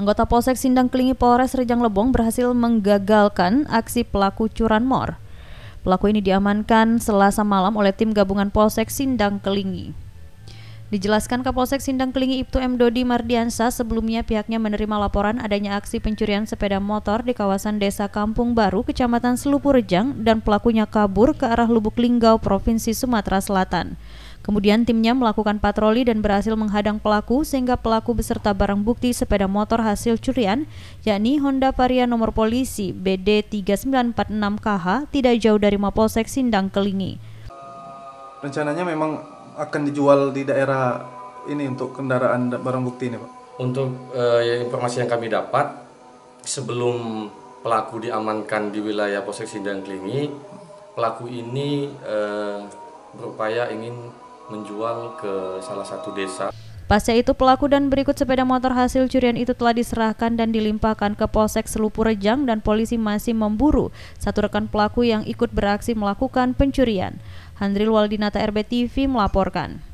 Anggota Polsek Sindang Kelingi Polres Rejang Lebong berhasil menggagalkan aksi pelaku curanmor. Pelaku ini diamankan selasa malam oleh tim gabungan Polsek Sindang Kelingi. Dijelaskan Kapolsek Sindang Kelingi Ibtu M. Dodi Mardiansa, sebelumnya pihaknya menerima laporan adanya aksi pencurian sepeda motor di kawasan Desa Kampung Baru, Kecamatan Selupur Rejang, dan pelakunya kabur ke arah Lubuk Linggau, Provinsi Sumatera Selatan. Kemudian timnya melakukan patroli dan berhasil menghadang pelaku sehingga pelaku beserta barang bukti sepeda motor hasil curian yakni Honda Varia nomor polisi BD3946KH tidak jauh dari Mapolsek Sindang Kelingi. Rencananya memang akan dijual di daerah ini untuk kendaraan barang bukti ini, Pak. Untuk uh, informasi yang kami dapat sebelum pelaku diamankan di wilayah Polsek Sindang Kelingi, pelaku ini uh, berupaya ingin menjual ke salah satu desa. Pasca itu pelaku dan berikut sepeda motor hasil curian itu telah diserahkan dan dilimpahkan ke Polsek Selupur Rejang dan polisi masih memburu satu rekan pelaku yang ikut beraksi melakukan pencurian. Handril Waldinata RBTV melaporkan.